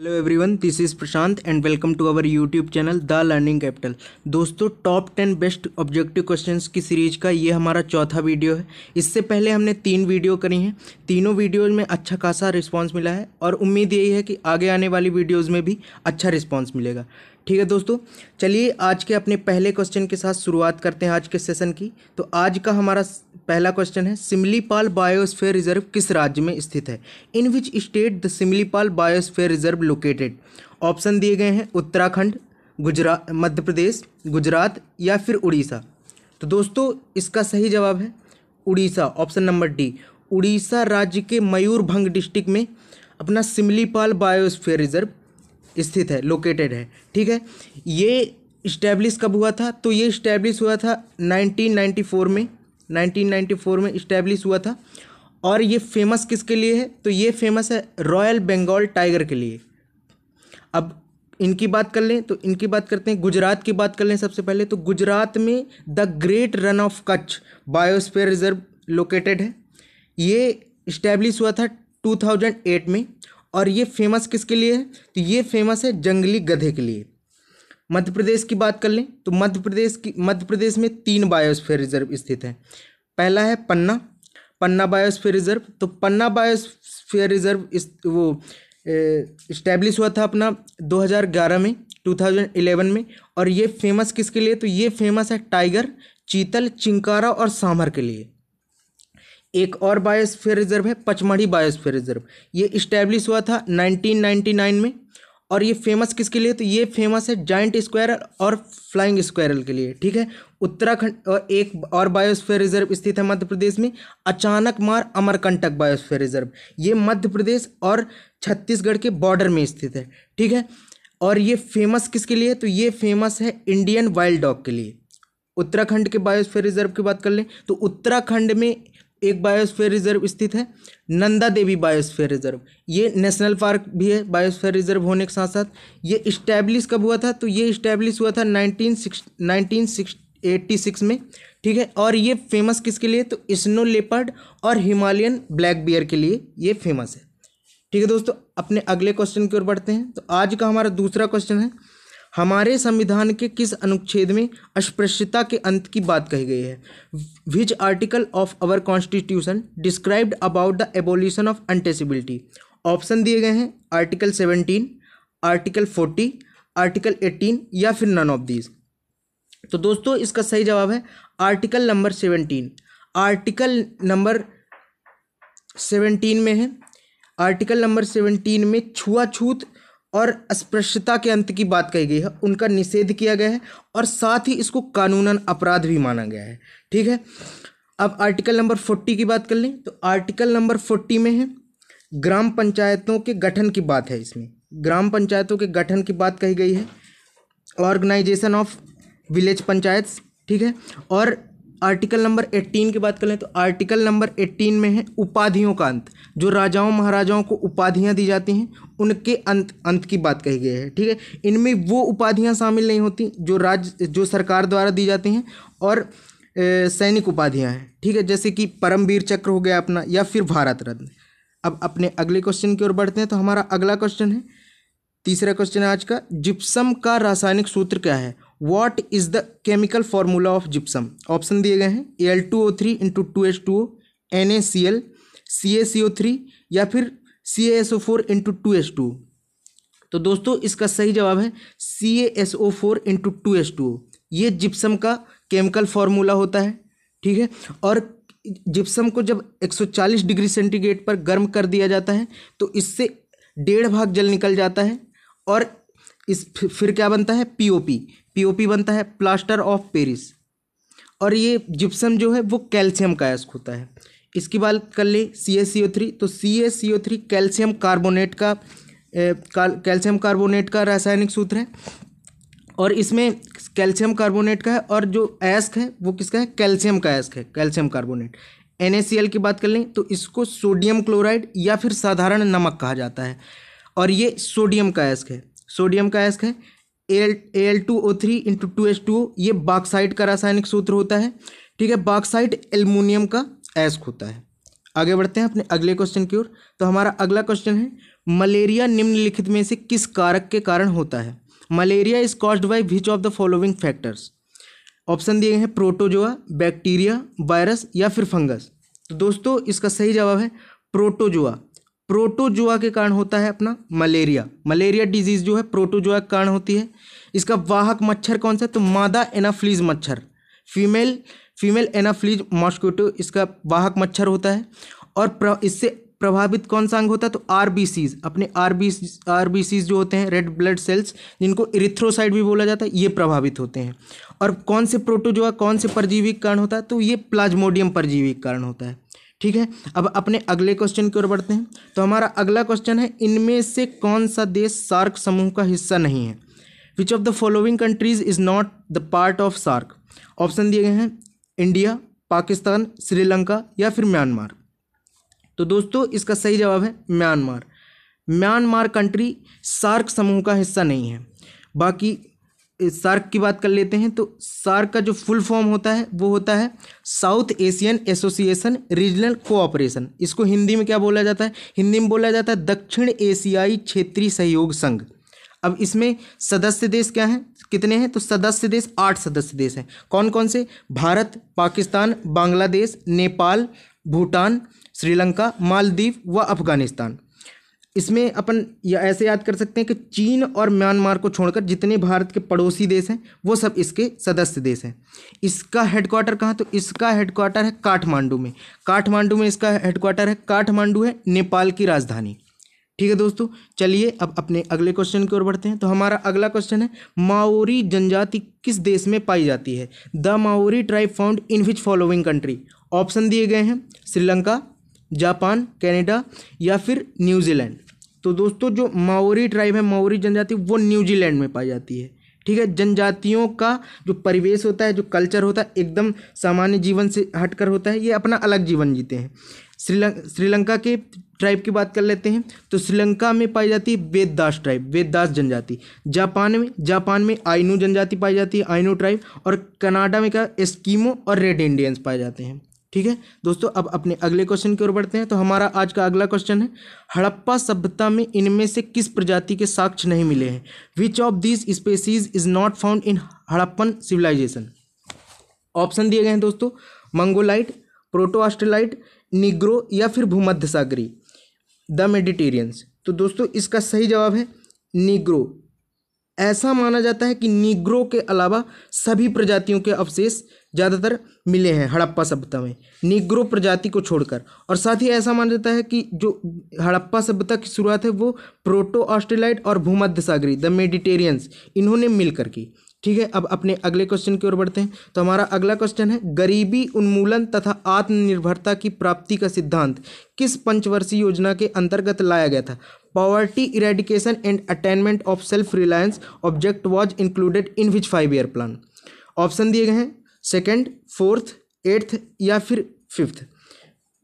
hello everyone this is Prashant and welcome to our YouTube channel the learning capital दोस्तों top ten best objective questions की series का ये हमारा चौथा video है इससे पहले हमने तीन वीडियो करी हैं तीनों वीडियोज़ में अच्छा खासा रिस्पांस मिला है और उम्मीद यही है कि आगे आने वाली वीडियोज़ में भी अच्छा रिस्पॉन्स मिलेगा ठीक है दोस्तों चलिए आज के अपने पहले क्वेश्चन के साथ शुरुआत करते हैं आज के सेशन की तो आज का हमारा पहला क्वेश्चन है सिमलीपाल बायोस्फेयर रिजर्व किस राज्य में स्थित है in which state the Similipal biosphere reserve located option दिए गए हैं उत्तराखंड गुजरात मध्य प्रदेश गुजरात या फिर उड़ीसा तो दोस्तों इसका सही जवाब है Orissa option number D Orissa राज्य के मयूरभंग डिस्ट्रिक्ट में अपना सिमलीपाल बायोस्फेयर रिजर्व स्थित है लोकेटेड है ठीक है ये इस्टेब्लिश कब हुआ था तो ये इस्टेब्लिश हुआ था 1994 में 1994 में इस्टेब्लिश हुआ था और ये फेमस किसके लिए है तो ये फेमस है रॉयल बंगाल टाइगर के लिए अब इनकी बात कर लें तो इनकी बात करते हैं गुजरात की बात कर लें सबसे पहले तो गुजरात में the great Rann of Kutch biosphere reserve located है ये इस्टेब्लिश हुआ था 2008 में और ये फेमस किसके लिए है तो ये फेमस है जंगली गधे के लिए मध्य प्रदेश की बात कर लें तो मध्य प्रदेश की मध्य प्रदेश में तीन बायोस्फीयर रिजर्व स्थित हैं पहला है पन्ना पन्ना बायोस्फीयर रिजर्व तो पन्ना बायोस्फीयर रिजर्व इस वो इस्टेब्लिश हुआ था अपना 2011 में 2011 में और ये फेमस किसके लिए तो ये फेमस है टाइगर चीतल चिंकारा और सांभर के लिए एक और बायोस्फीयर रिजर्व है पचमढ़ी बायोस्फीयर रिजर्व ये इस्टेब्लिश हुआ था 1999 में और ये फेमस किसके लिए तो ये फेमस है जाइंट स्क्वायरल और फ्लाइंग स्क्वायरल के लिए ठीक है उत्तराखंड और एक और बायोस्फीयर रिजर्व स्थित है मध्य प्रदेश में अचानक मार अमरकंटक बायोस्फीयर रिजर्व ये मध्य प्रदेश और छत्तीसगढ़ के बॉर्डर में स्थित है ठीक है और ये फेमस किसके लिए तो ये फेमस है इंडियन वाइल्ड डॉग के लिए उत्तराखंड के बायोस्फीयर रिजर्व की बात कर लें तो उत्तराखंड में एक बायोस्फीयर रिजर्व स्थित है नंदा देवी बायोस्फीयर रिजर्व ये नेशनल पार्क भी है बायोस्फीयर रिजर्व होने के साथ साथ ये इस्टेब्लिश कब हुआ था तो ये इस्टेब्लिश हुआ था nineteen six nineteen six eighty six में ठीक है और ये फेमस किसके लिए तो स्नो लेपर्ड और हिमालयन ब्लैक बियर के लिए ये फेमस है ठीक है दोस्तों अपने अगले क्वेश्चन की ओर बढ़ते हैं तो आज का हमारा दूसरा क्वेश्चन है हमारे संविधान के किस अनुच्छेद में अस्पृश्यता के अंत की बात कही गई है which article of our constitution described about the abolition of untouchability option दिए गए हैं article seventeen article forty article eighteen या फिर नन ऑफ दीज तो दोस्तों इसका सही जवाब है article number seventeen article number seventeen में है आर्टिकल नंबर सेवनटीन में छुआछूत और अस्पृश्यता के अंत की बात कही गई है उनका निषेध किया गया है और साथ ही इसको कानूनन अपराध भी माना गया है ठीक है अब आर्टिकल नंबर फोर्टी की बात कर लें तो आर्टिकल नंबर फोर्टी में है ग्राम पंचायतों के गठन की बात है इसमें ग्राम पंचायतों के गठन की बात कही गई है ऑर्गेनाइजेशन ऑफ विलेज पंचायत ठीक है और आर्टिकल नंबर 18 की बात करें तो आर्टिकल नंबर 18 में है उपाधियों का अंत जो राजाओं महाराजाओं को उपाधियां दी जाती हैं उनके अंत अंत की बात कही गई है ठीक है इनमें वो उपाधियां शामिल नहीं होती जो राज जो सरकार द्वारा दी जाती हैं और सैनिक उपाधियां हैं ठीक है जैसे कि परमवीर चक्र हो गया अपना या फिर भारत रत्न अब अपने अगले क्वेश्चन की ओर बढ़ते हैं तो हमारा अगला क्वेश्चन है तीसरा क्वेश्चन है आज का जिप्सम का रासायनिक सूत्र क्या है what is the chemical formula of gypsum option दिए गए हैं A L two O three into two H two O N A C L C A C O three या फिर C A S O four into two H two तो दोस्तों इसका सही जवाब है C A S O four into two H two O ये gypsum का केमिकल फॉर्मूला होता है ठीक है और जिप्सम को जब 140 डिग्री सेंटीग्रेड पर गर्म कर दिया जाता है तो इससे डेढ़ भाग जल निकल जाता है और इस फिर क्या बनता है पीओपी पीओपी बनता है प्लास्टर ऑफ पेरिस और ये जिप्सम जो है वो कैल्शियम का अयस्क होता है इसकी बात कर ले सी एस सी ओ थ्री तो C S C O three calcium carbonate का कैल्शियम कार्बोनेट का रासायनिक सूत्र है और इसमें कैल्शियम कार्बोनेट का है और जो एस्क है वो किसका है कैल्शियम का एस्क है कैल्शियम कार्बोनेट एन की बात कर लें तो इसको सोडियम क्लोराइड या फिर साधारण नमक कहा जाता है और ये सोडियम का एस्क है सोडियम का एस्क है L L two O three into two S two ये बाक्साइड का रासायनिक सूत्र होता है ठीक है बाक्साइड एल्यूमिनियम का एस्क होता है आगे बढ़ते हैं अपने अगले क्वेश्चन की ओर तो हमारा अगला क्वेश्चन है मलेरिया निम्नलिखित में से किस कारक के कारण होता है malaria is caused by which of the following factors option दिए हैं प्रोटोजोआ बैक्टीरिया वायरस या फिर फंगस तो दोस्तों इसका सही जवाब है प्रोटोजोआ प्रोटोजुआ के कारण होता है अपना मलेरिया मलेरिया डिजीज़ जो है प्रोटोजुआ के कारण होती है इसका वाहक मच्छर कौन सा है तो मादा एनाफ्लीज मच्छर फीमेल फीमेल एनाफ्लीज मॉस्किटो इसका वाहक मच्छर होता है और प्र, इससे प्रभावित कौन सा अंग होता है तो आर अपने आर बी जो होते हैं रेड ब्लड सेल्स जिनको इरिथ्रोसाइड भी बोला जाता है ये प्रभावित होते हैं और कौन से प्रोटोजोआ कौन से परजीवी कारण होता है तो ये प्लाज्मोडियम परजीवी कारण होता है ठीक है अब अपने अगले क्वेश्चन की ओर बढ़ते हैं तो हमारा अगला क्वेश्चन है इनमें से कौन सा देश सार्क समूह का हिस्सा नहीं है which of the following countries is not the part of SAARC option दिए गए हैं इंडिया पाकिस्तान श्रीलंका या फिर म्यांमार तो दोस्तों इसका सही जवाब है म्यांमार म्यांमार कंट्री सार्क समूह का हिस्सा नहीं है बाकी सार्क की बात कर लेते हैं तो सार्क का जो फुल फॉर्म होता है वो होता है South Asian association regional cooperation इसको हिंदी में क्या बोला जाता है हिंदी में बोला जाता है दक्षिण एशियाई क्षेत्रीय सहयोग संघ अब इसमें सदस्य देश क्या हैं कितने हैं तो सदस्य देश आठ सदस्य देश हैं कौन कौन से भारत पाकिस्तान बांग्लादेश नेपाल भूटान श्रीलंका मालदीव व अफगानिस्तान इसमें अपन या ऐसे याद कर सकते हैं कि चीन और म्यांमार को छोड़कर जितने भारत के पड़ोसी देश हैं वो सब इसके सदस्य देश हैं इसका हेडक्वार्टर कहाँ तो इसका हेडक्वार्टर है काठमांडू में काठमांडू में इसका हेडक्वार्टर है काठमांडू है नेपाल की राजधानी ठीक है दोस्तों चलिए अब अपने अगले क्वेश्चन की ओर बढ़ते हैं तो हमारा अगला क्वेश्चन है माओरी जनजाति किस देश में पाई जाती है the Maori tribe found in which following country option दिए गए हैं श्रीलंका जापान कनाडा या फिर न्यूजीलैंड तो दोस्तों जो माओरी ट्राइब है माओरी जनजाति वो न्यूजीलैंड में पाई जाती है ठीक है जनजातियों का जो परिवेश होता है जो कल्चर होता है एकदम सामान्य जीवन से हटकर होता है ये अपना अलग जीवन जीते हैं श्रीलंका श्रीलंका के ट्राइब की बात कर लेते हैं तो श्रीलंका में पाई जाती है वेददास ट्राइब वेददास जनजाति जापान में जापान में आइनू जनजाति पाई जाती है आइनू ट्राइब और कनाडा में क्या एस्कीमो और रेड इंडियंस पाए जाते हैं ठीक है दोस्तों अब अपने अगले क्वेश्चन की ओर बढ़ते हैं तो हमारा आज का अगला क्वेश्चन है हड़प्पा सभ्यता में इनमें से किस प्रजाति के साक्ष्य नहीं मिले हैं which of this species is not found in Harappan civilisation option दिए गए हैं दोस्तों मंगोलाइट प्रोटो ऑस्ट्रेलाइट निग्रो या फिर भूमध्य सागरी द मेडिटेरियंस तो दोस्तों इसका सही जवाब है निग्रो ऐसा माना जाता है कि निग्रो के अलावा सभी प्रजातियों के अवशेष ज़्यादातर मिले हैं हड़प्पा सभ्यता में निग्रो प्रजाति को छोड़कर और साथ ही ऐसा माना जाता है कि जो हड़प्पा सभ्यता की शुरुआत है वो प्रोटो ऑस्ट्रेलाइट और भूमध्य सागरी द मेडिटेरियंस इन्होंने मिलकर की ठीक है अब अपने अगले क्वेश्चन की ओर बढ़ते हैं तो हमारा अगला क्वेश्चन है गरीबी उन्मूलन तथा आत्मनिर्भरता की प्राप्ति का सिद्धांत किस पंचवर्षीय योजना के अंतर्गत लाया गया था poverty eradication and attainment of self reliance object was included in which five year plan option दिए गए हैं सेकेंड फोर्थ एट्थ या फिर फिफ्थ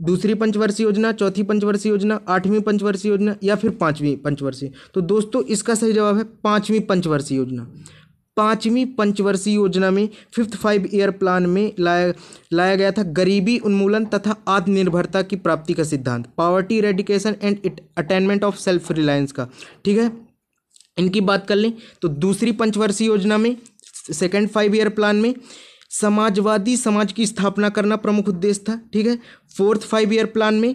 दूसरी पंचवर्षीय योजना चौथी पंचवर्षीय योजना आठवीं पंचवर्षीय योजना या फिर पांचवीं पंचवर्षीय तो दोस्तों इसका सही जवाब है पांचवीं पंचवर्षीय योजना पाँचवीं पंचवर्षीय योजना में फिफ्थ फाइव ईयर प्लान में लाया लाया गया था गरीबी उन्मूलन तथा आत्मनिर्भरता की प्राप्ति का सिद्धांत poverty eradication and attainment of self reliance का ठीक है इनकी बात कर लें तो दूसरी पंचवर्षीय योजना में सेकेंड फाइव ईयर प्लान में समाजवादी समाज की स्थापना करना प्रमुख उद्देश्य था ठीक है फोर्थ फाइव ईयर प्लान में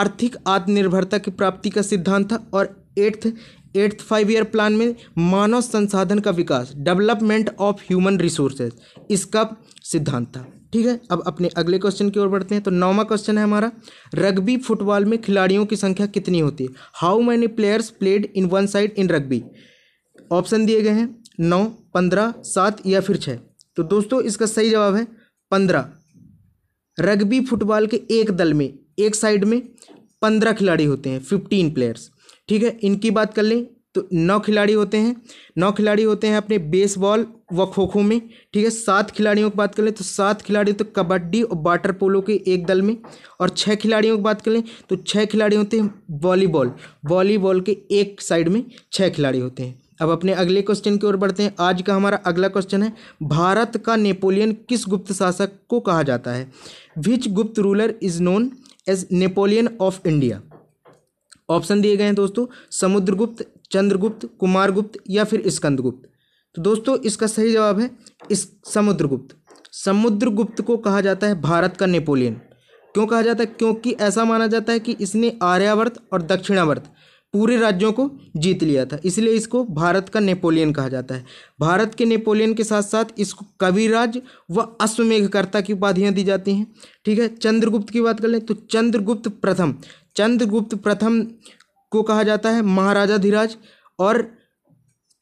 आर्थिक आत्मनिर्भरता की प्राप्ति का सिद्धांत था और eighth eighth five year plan में मानव संसाधन का विकास डेवलपमेंट ऑफ ह्यूमन रिसोर्सेज इसका सिद्धांत था ठीक है अब अपने अगले क्वेश्चन की ओर बढ़ते हैं तो नौवा क्वेश्चन है हमारा रग्बी फुटबॉल में खिलाड़ियों की संख्या कितनी होती है how many players played in one side in rugby option दिए गए हैं नौ पंद्रह सात या फिर छः तो दोस्तों इसका सही जवाब है पंद्रह रग्बी फुटबॉल के एक दल में एक साइड में पंद्रह खिलाड़ी होते हैं फिफ्टीन प्लेयर्स ठीक है इनकी बात कर लें तो नौ खिलाड़ी होते हैं नौ खिलाड़ी होते हैं अपने बेसबॉल व खो खो में ठीक है सात खिलाड़ियों की बात कर लें तो सात खिलाड़ी होते तो कबड्डी और वाटर पोलो के एक दल में और छः खिलाड़ियों की बात कर लें तो छः खिलाड़ी होते हैं वॉलीबॉल वॉलीबॉल के एक साइड में छः खिलाड़ी होते हैं अब अपने अगले क्वेश्चन की ओर बढ़ते हैं आज का हमारा अगला क्वेश्चन है भारत का नेपोलियन किस गुप्त शासक को कहा जाता है which Gupta ruler is known as Napoleon of India option दिए गए हैं दोस्तों समुद्रगुप्त चंद्रगुप्त कुमारगुप्त या फिर स्कंदगुप्त तो दोस्तों इसका सही जवाब है इस समुद्रगुप्त समुद्रगुप्त को कहा जाता है भारत का नेपोलियन क्यों कहा जाता है क्योंकि ऐसा माना जाता है कि इसने आर्यावर्त और दक्षिणावर्त पूरे राज्यों को जीत लिया था इसलिए इसको भारत का नेपोलियन कहा जाता है भारत के नेपोलियन के साथ साथ इसको कविराज व अश्वमेघकर्ता की उपाधियाँ दी जाती हैं ठीक है चंद्रगुप्त की बात कर लें तो चंद्रगुप्त प्रथम चंद्रगुप्त प्रथम को कहा जाता है महाराजा धीराज और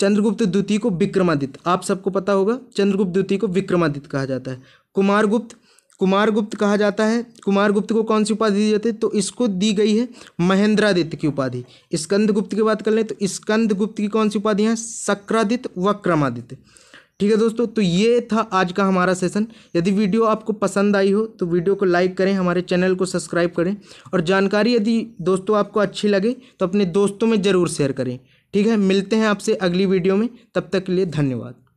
चंद्रगुप्त द्वितीय को विक्रमादित्य आप सबको पता होगा चंद्रगुप्त द्वितीय को विक्रमादित्य कहा जाता है कुमारगुप्त कुमारगुप्त कहा जाता है कुमारगुप्त को कौन सी उपाधि दी जाती है तो इसको दी गई है महेंद्रादित्य की उपाधि स्कंदगुप्त की बात कर लें तो स्कंदगुप्त की कौन सी उपाधि हैं सक्रादित्य व क्रमादित्य ठीक है दोस्तों तो ये था आज का हमारा सेशन यदि वीडियो आपको पसंद आई हो तो वीडियो को लाइक करें हमारे चैनल को सब्सक्राइब करें और जानकारी यदि दोस्तों आपको अच्छी लगे तो अपने दोस्तों में ज़रूर शेयर करें ठीक है मिलते हैं आपसे अगली वीडियो में तब तक के लिए धन्यवाद